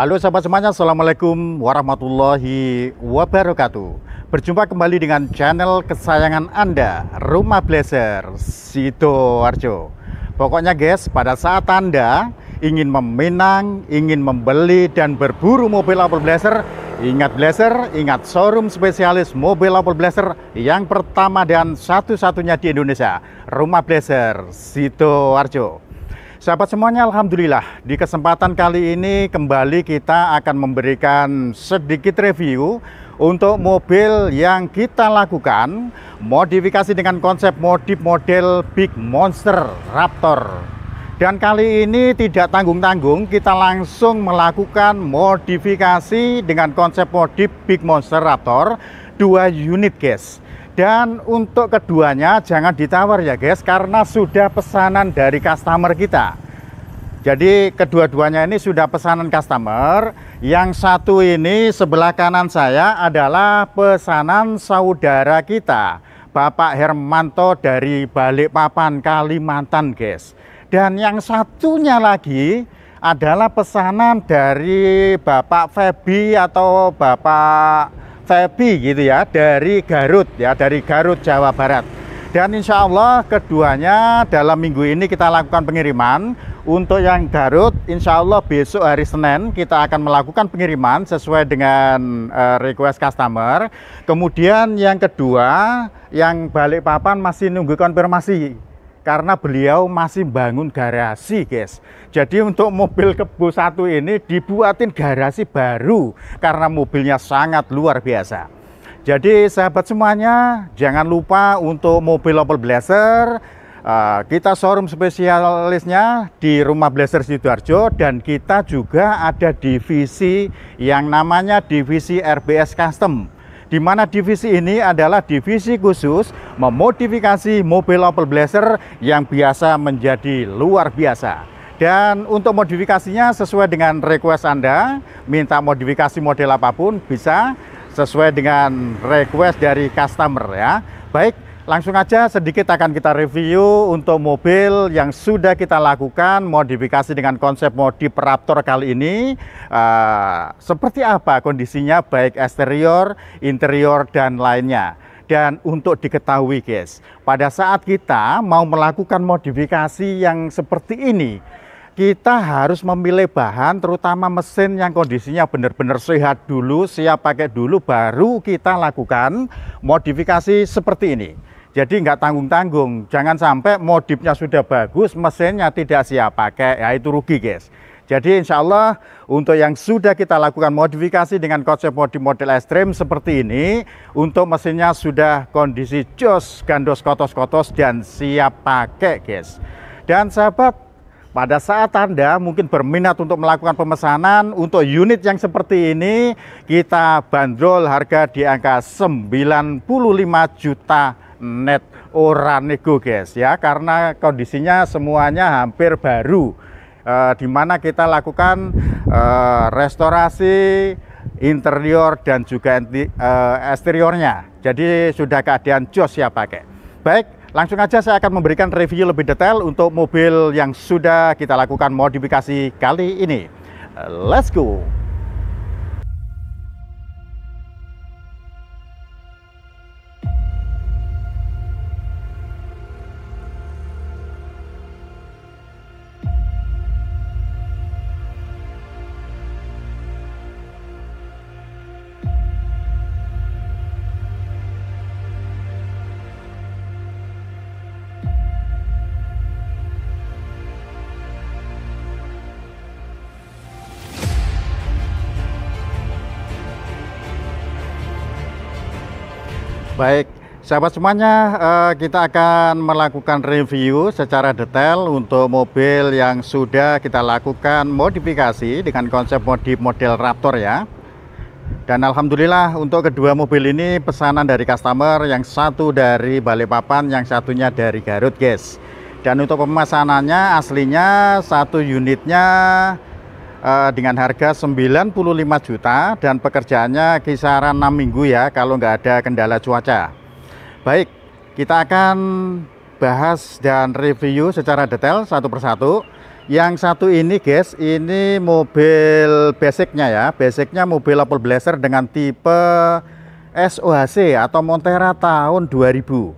Halo sahabat semuanya, Assalamualaikum warahmatullahi wabarakatuh Berjumpa kembali dengan channel kesayangan Anda, Rumah Blazer Sidoarjo Pokoknya guys, pada saat Anda ingin meminang, ingin membeli dan berburu mobil Apple Blazer Ingat Blazer, ingat showroom spesialis mobil Apple Blazer yang pertama dan satu-satunya di Indonesia Rumah Blazer Sidoarjo Sahabat semuanya, Alhamdulillah di kesempatan kali ini kembali kita akan memberikan sedikit review untuk mobil yang kita lakukan modifikasi dengan konsep modif model Big Monster Raptor. Dan kali ini tidak tanggung-tanggung kita langsung melakukan modifikasi dengan konsep modif Big Monster Raptor dua unit guys. Dan untuk keduanya jangan ditawar ya guys karena sudah pesanan dari customer kita. Jadi kedua-duanya ini sudah pesanan customer. Yang satu ini sebelah kanan saya adalah pesanan saudara kita, Bapak Hermanto dari Balikpapan, Kalimantan, guys. Dan yang satunya lagi adalah pesanan dari Bapak Febi atau Bapak Cepi gitu ya dari Garut ya dari Garut Jawa Barat dan insya Allah keduanya dalam minggu ini kita lakukan pengiriman untuk yang Garut insya Allah besok hari Senin kita akan melakukan pengiriman sesuai dengan uh, request customer kemudian yang kedua yang balik papan masih nunggu konfirmasi karena beliau masih bangun garasi guys jadi untuk mobil kebo satu ini dibuatin garasi baru karena mobilnya sangat luar biasa jadi sahabat semuanya jangan lupa untuk mobil Opel Blazer uh, kita showroom spesialisnya di rumah Blazer Sidoarjo dan kita juga ada divisi yang namanya divisi RBS Custom di mana divisi ini adalah divisi khusus memodifikasi mobil Opel Blazer yang biasa menjadi luar biasa. Dan untuk modifikasinya sesuai dengan request Anda, minta modifikasi model apapun bisa sesuai dengan request dari customer ya. Baik, Langsung aja sedikit akan kita review untuk mobil yang sudah kita lakukan modifikasi dengan konsep modif Raptor kali ini. Uh, seperti apa kondisinya baik eksterior, interior, dan lainnya. Dan untuk diketahui guys, pada saat kita mau melakukan modifikasi yang seperti ini, kita harus memilih bahan terutama mesin yang kondisinya benar-benar sehat dulu, siap pakai dulu baru kita lakukan modifikasi seperti ini. Jadi nggak tanggung-tanggung. Jangan sampai modifnya sudah bagus, mesinnya tidak siap pakai. Ya itu rugi guys. Jadi insya Allah untuk yang sudah kita lakukan modifikasi dengan konsep modif model ekstrim seperti ini Untuk mesinnya sudah kondisi jos, gandos, kotos-kotos dan siap pakai guys Dan sahabat pada saat Anda mungkin berminat untuk melakukan pemesanan untuk unit yang seperti ini Kita bandrol harga di angka 95 juta net ora nego guys ya karena kondisinya semuanya hampir baru e, mana kita lakukan e, restorasi interior dan juga enti, e, eksteriornya jadi sudah keadaan jos ya pakai baik langsung aja saya akan memberikan review lebih detail untuk mobil yang sudah kita lakukan modifikasi kali ini let's go Baik, sahabat semuanya, eh, kita akan melakukan review secara detail untuk mobil yang sudah kita lakukan modifikasi dengan konsep modif model Raptor ya. Dan alhamdulillah untuk kedua mobil ini pesanan dari customer yang satu dari Balikpapan, yang satunya dari Garut, guys. Dan untuk pemesanannya aslinya satu unitnya Eh, dengan harga 95 juta dan pekerjaannya kisaran 6 minggu ya kalau nggak ada kendala cuaca. Baik, kita akan bahas dan review secara detail satu persatu. Yang satu ini guys, ini mobil basicnya ya. Basicnya mobil Opel Blazer dengan tipe SOHC atau Montera tahun 2000.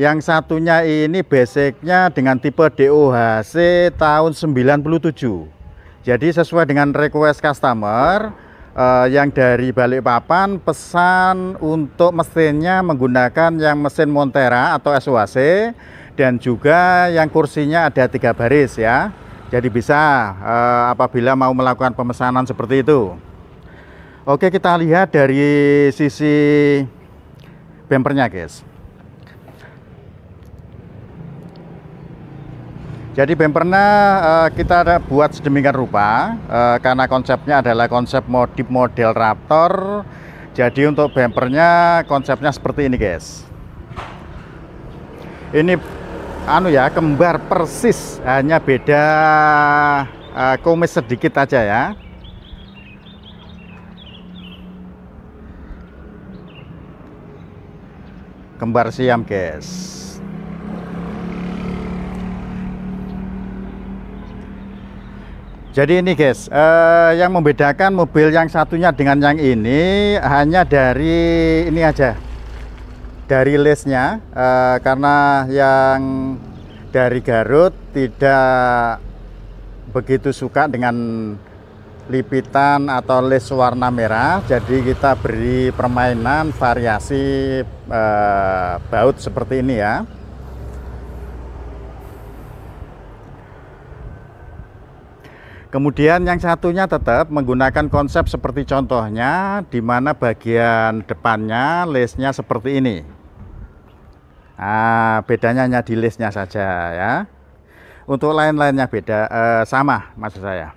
Yang satunya ini basicnya dengan tipe DOHC tahun 97. Jadi sesuai dengan request customer uh, yang dari Balikpapan pesan untuk mesinnya menggunakan yang mesin Montera atau SWC dan juga yang kursinya ada tiga baris ya. Jadi bisa uh, apabila mau melakukan pemesanan seperti itu. Oke kita lihat dari sisi bempernya guys. Jadi bempernya uh, kita ada buat sedemikian rupa uh, karena konsepnya adalah konsep modif model Raptor. Jadi untuk bempernya konsepnya seperti ini, guys. Ini anu ya, kembar persis, hanya beda uh, eh, komis sedikit aja ya. Kembar siam, guys. Jadi ini guys, uh, yang membedakan mobil yang satunya dengan yang ini hanya dari ini aja, dari listnya uh, karena yang dari Garut tidak begitu suka dengan lipitan atau list warna merah. Jadi kita beri permainan variasi uh, baut seperti ini ya. Kemudian yang satunya tetap menggunakan konsep seperti contohnya di mana bagian depannya lesnya seperti ini. Nah, bedanya hanya di lesnya saja ya. Untuk lain-lainnya beda eh, sama maksud saya.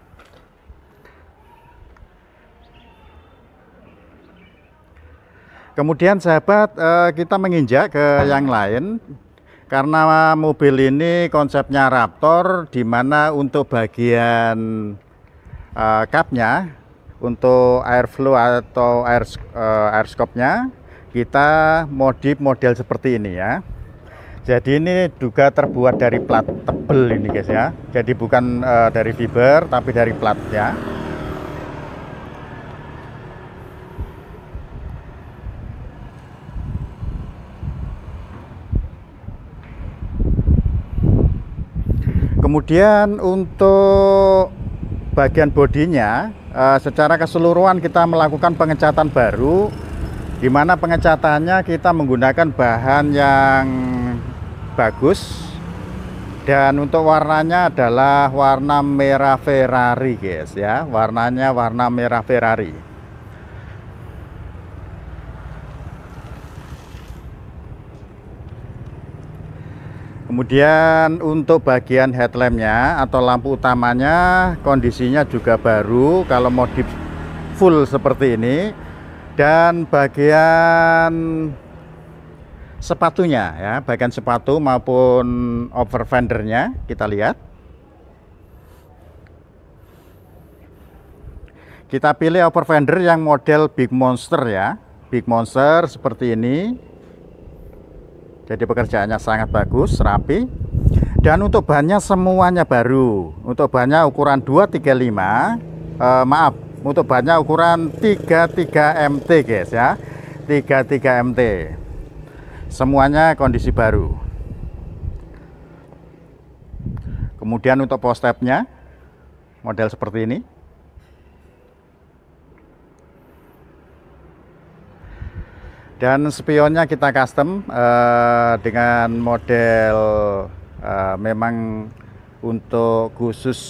Kemudian sahabat eh, kita menginjak ke yang lain karena mobil ini konsepnya Raptor, di mana untuk bagian uh, cupnya, untuk airflow atau air uh, eh, airscope-nya, kita modif model seperti ini ya. Jadi ini juga terbuat dari plat tebel ini guys ya. Jadi bukan uh, dari fiber tapi dari plat ya. kemudian untuk bagian bodinya eh, secara keseluruhan kita melakukan pengecatan baru di mana pengecatannya kita menggunakan bahan yang bagus dan untuk warnanya adalah warna merah Ferrari guys ya warnanya warna merah Ferrari Kemudian untuk bagian headlampnya atau lampu utamanya kondisinya juga baru kalau modif full seperti ini dan bagian sepatunya ya bagian sepatu maupun over fendernya kita lihat kita pilih over fender yang model big monster ya big monster seperti ini jadi pekerjaannya sangat bagus rapi dan untuk bahannya semuanya baru untuk bahannya ukuran 235 eh, maaf untuk bahannya ukuran 33 MT guys ya 33 MT semuanya kondisi baru kemudian untuk post stepnya model seperti ini Dan spionnya kita custom uh, dengan model uh, memang untuk khusus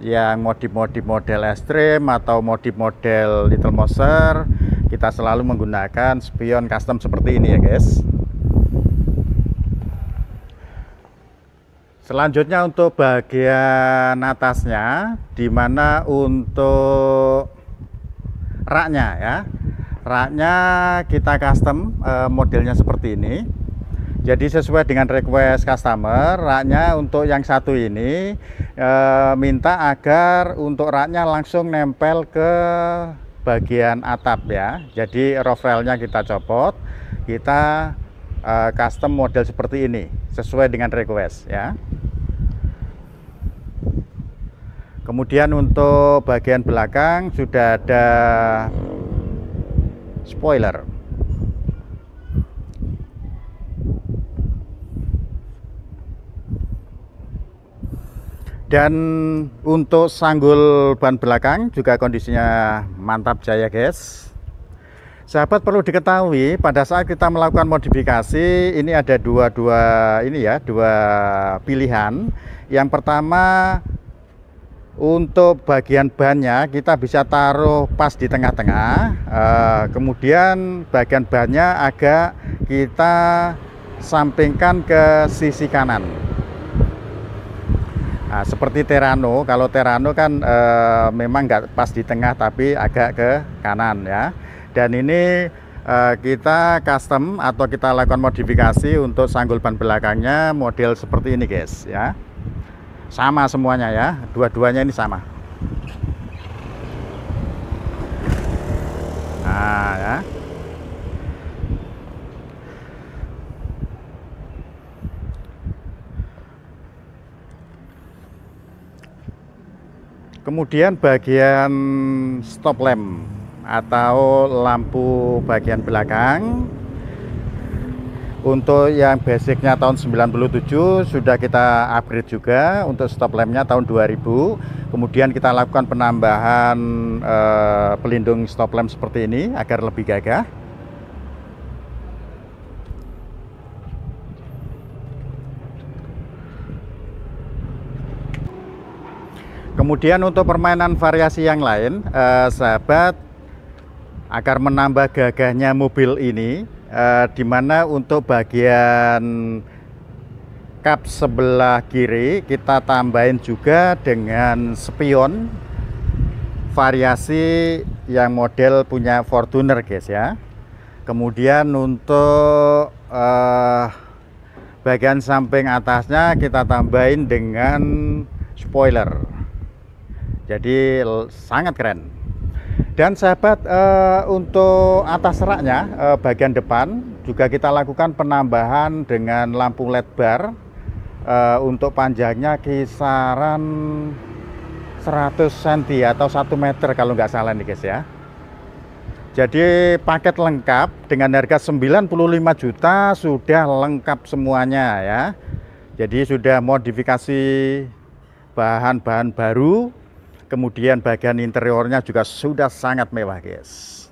yang modif-modif model ekstrim atau modif model little monster kita selalu menggunakan spion custom seperti ini ya guys selanjutnya untuk bagian atasnya dimana untuk raknya ya Raknya kita custom uh, modelnya seperti ini. Jadi sesuai dengan request customer, raknya untuk yang satu ini e, minta agar untuk raknya langsung nempel ke bagian atap ya. Jadi roof railnya kita copot, kita e, custom model seperti ini sesuai dengan request ya. Kemudian untuk bagian belakang sudah ada spoiler. Dan untuk sanggul ban belakang juga kondisinya mantap jaya guys. Sahabat perlu diketahui pada saat kita melakukan modifikasi ini ada dua-dua ini ya, dua pilihan. Yang pertama untuk bagian bannya kita bisa taruh pas di tengah-tengah eh, kemudian bagian bannya agak kita sampingkan ke sisi kanan nah, seperti Terano kalau Terano kan eh, memang nggak pas di tengah tapi agak ke kanan ya dan ini eh, kita custom atau kita lakukan modifikasi untuk sanggul ban belakangnya model seperti ini guys ya sama semuanya ya dua-duanya ini sama nah ya kemudian bagian stop lamp atau lampu bagian belakang untuk yang basicnya tahun 97 sudah kita upgrade juga untuk stop lampnya tahun 2000. Kemudian kita lakukan penambahan eh, pelindung stop lamp seperti ini agar lebih gagah. Kemudian untuk permainan variasi yang lain, eh, sahabat, agar menambah gagahnya mobil ini, dimana eh, di mana untuk bagian kap sebelah kiri kita tambahin juga dengan spion variasi yang model punya Fortuner guys ya kemudian untuk uh, bagian samping atasnya kita tambahin dengan spoiler jadi sangat keren dan sahabat eh, untuk atas raknya eh, bagian depan juga kita lakukan penambahan dengan lampu LED bar eh, untuk panjangnya kisaran 100 cm atau 1 meter kalau nggak salah nih guys ya. Jadi paket lengkap dengan harga 95 juta sudah lengkap semuanya ya. Jadi sudah modifikasi bahan-bahan baru kemudian bagian interiornya juga sudah sangat mewah guys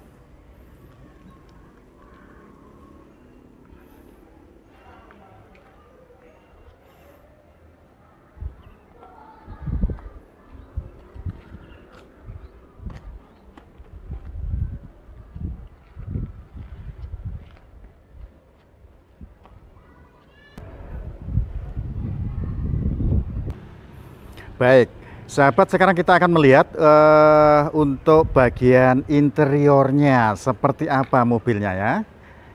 Baik, Sahabat, sekarang kita akan melihat uh, untuk bagian interiornya seperti apa mobilnya ya.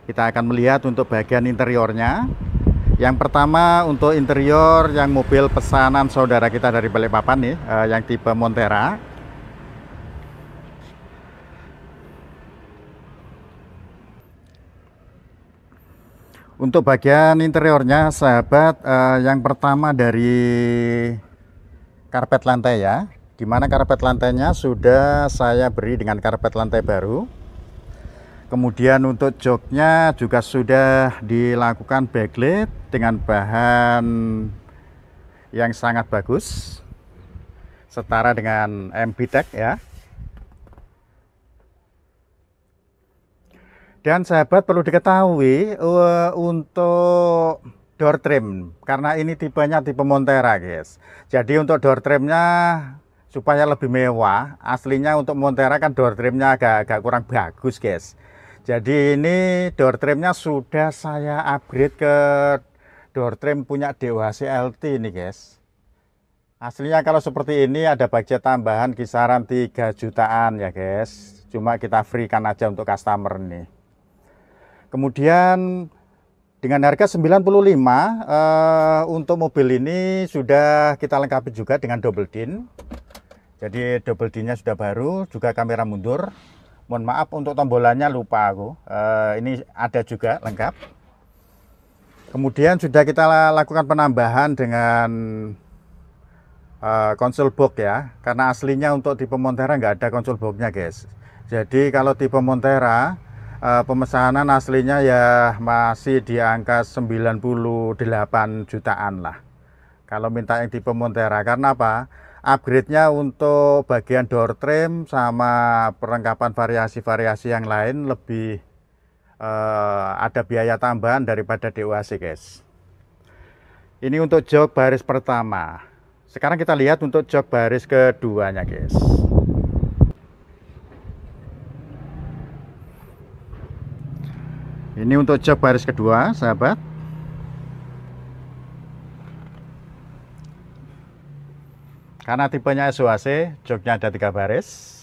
Kita akan melihat untuk bagian interiornya. Yang pertama untuk interior yang mobil pesanan saudara kita dari Balikpapan nih, uh, yang tipe Montera. Untuk bagian interiornya, sahabat, uh, yang pertama dari karpet lantai ya di mana karpet lantainya sudah saya beri dengan karpet lantai baru kemudian untuk joknya juga sudah dilakukan backlit dengan bahan yang sangat bagus setara dengan Tech ya dan sahabat perlu diketahui eh, untuk door trim karena ini tipenya tipe Montera guys jadi untuk door trimnya supaya lebih mewah aslinya untuk Montera kan door trimnya agak-agak kurang bagus guys jadi ini door trimnya sudah saya upgrade ke door trim punya DOHC LT ini guys aslinya kalau seperti ini ada budget tambahan kisaran 3 jutaan ya guys cuma kita free kan aja untuk customer nih kemudian dengan harga 95 uh, eh, untuk mobil ini sudah kita lengkapi juga dengan double din. Jadi double dinnya sudah baru, juga kamera mundur. Mohon maaf untuk tombolannya lupa aku. uh, ini ada juga lengkap. Kemudian sudah kita lakukan penambahan dengan uh, eh, konsol box ya, karena aslinya untuk tipe Montera nggak ada konsol boxnya guys. Jadi kalau tipe Montera Eh, pemesanan aslinya ya masih di angka 98 jutaan lah kalau minta yang di Montera karena apa upgrade-nya untuk bagian door trim sama perlengkapan variasi-variasi yang lain lebih uh, ada biaya tambahan daripada DOAC guys ini untuk jok baris pertama sekarang kita lihat untuk jok baris keduanya guys ini untuk jok baris kedua sahabat karena tipenya SOAC joknya ada tiga baris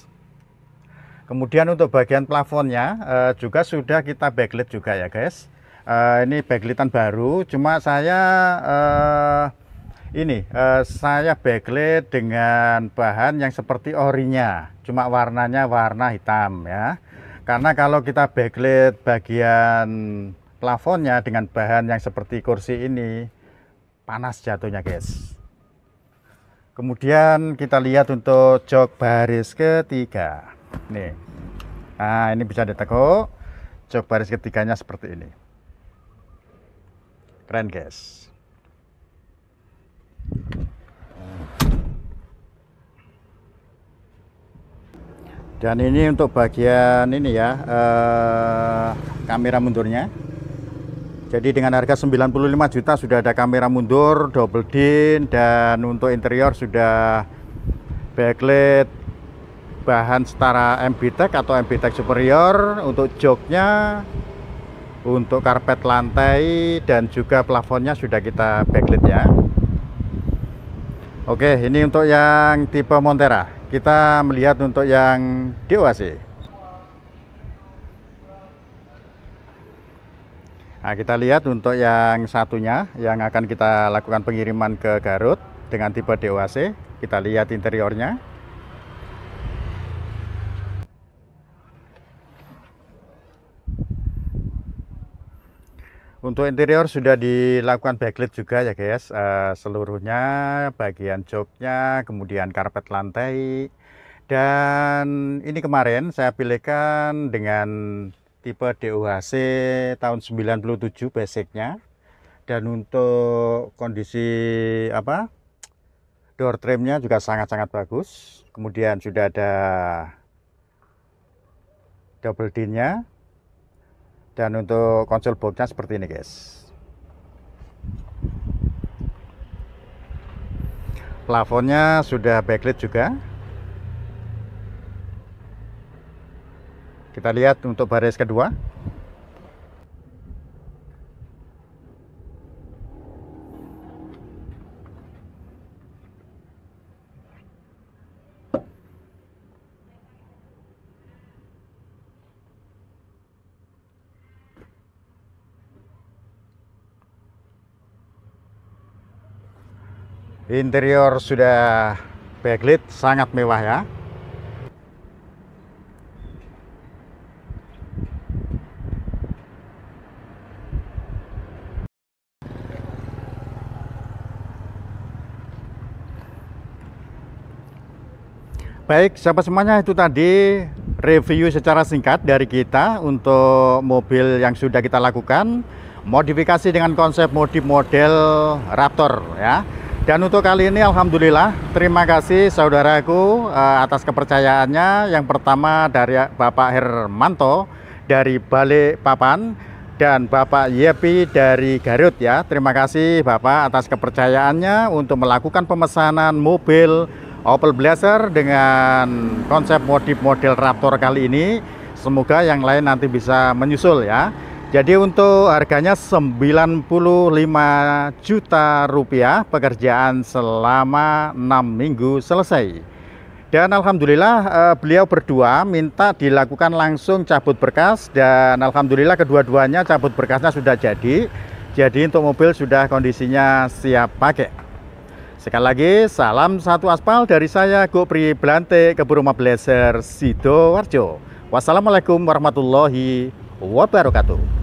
kemudian untuk bagian plafonnya eh, juga sudah kita backlit juga ya guys eh, ini backlitan baru cuma saya eh, ini eh, saya backlit dengan bahan yang seperti orinya cuma warnanya warna hitam ya karena kalau kita backlit bagian plafonnya dengan bahan yang seperti kursi ini, panas jatuhnya guys. Kemudian kita lihat untuk jok baris ketiga. Nih. Nah, ini bisa ditekuk. Jok baris ketiganya seperti ini. Keren guys. dan ini untuk bagian ini ya eh, kamera mundurnya jadi dengan harga 95 juta sudah ada kamera mundur double din dan untuk interior sudah backlit bahan setara MB Tech atau MB Tech superior untuk joknya untuk karpet lantai dan juga plafonnya sudah kita backlit ya Oke ini untuk yang tipe Montera kita melihat untuk yang DOAC. Nah, kita lihat untuk yang satunya yang akan kita lakukan pengiriman ke Garut dengan tipe DOAC. Kita lihat interiornya. Untuk interior sudah dilakukan backlit juga ya guys, eh, seluruhnya, bagian joknya, kemudian karpet lantai. Dan ini kemarin saya pilihkan dengan tipe DOHC tahun 97 basicnya. Dan untuk kondisi apa door trimnya juga sangat-sangat bagus. Kemudian sudah ada double d dan untuk konsol boxnya seperti ini guys plafonnya sudah backlit juga kita lihat untuk baris kedua Interior sudah backlit, sangat mewah ya. Baik, sahabat semuanya itu tadi review secara singkat dari kita untuk mobil yang sudah kita lakukan modifikasi dengan konsep modif model Raptor ya. Dan untuk kali ini Alhamdulillah terima kasih saudaraku uh, atas kepercayaannya yang pertama dari Bapak Hermanto dari Balikpapan dan Bapak Yepi dari Garut ya. Terima kasih Bapak atas kepercayaannya untuk melakukan pemesanan mobil Opel Blazer dengan konsep modif model Raptor kali ini. Semoga yang lain nanti bisa menyusul ya. Jadi untuk harganya 95 juta rupiah pekerjaan selama 6 minggu selesai. Dan Alhamdulillah eh, beliau berdua minta dilakukan langsung cabut berkas dan Alhamdulillah kedua-duanya cabut berkasnya sudah jadi. Jadi untuk mobil sudah kondisinya siap pakai. Sekali lagi salam satu aspal dari saya Gopri Belante Keburuma Blazer Warjo. Wassalamualaikum warahmatullahi wabarakatuh.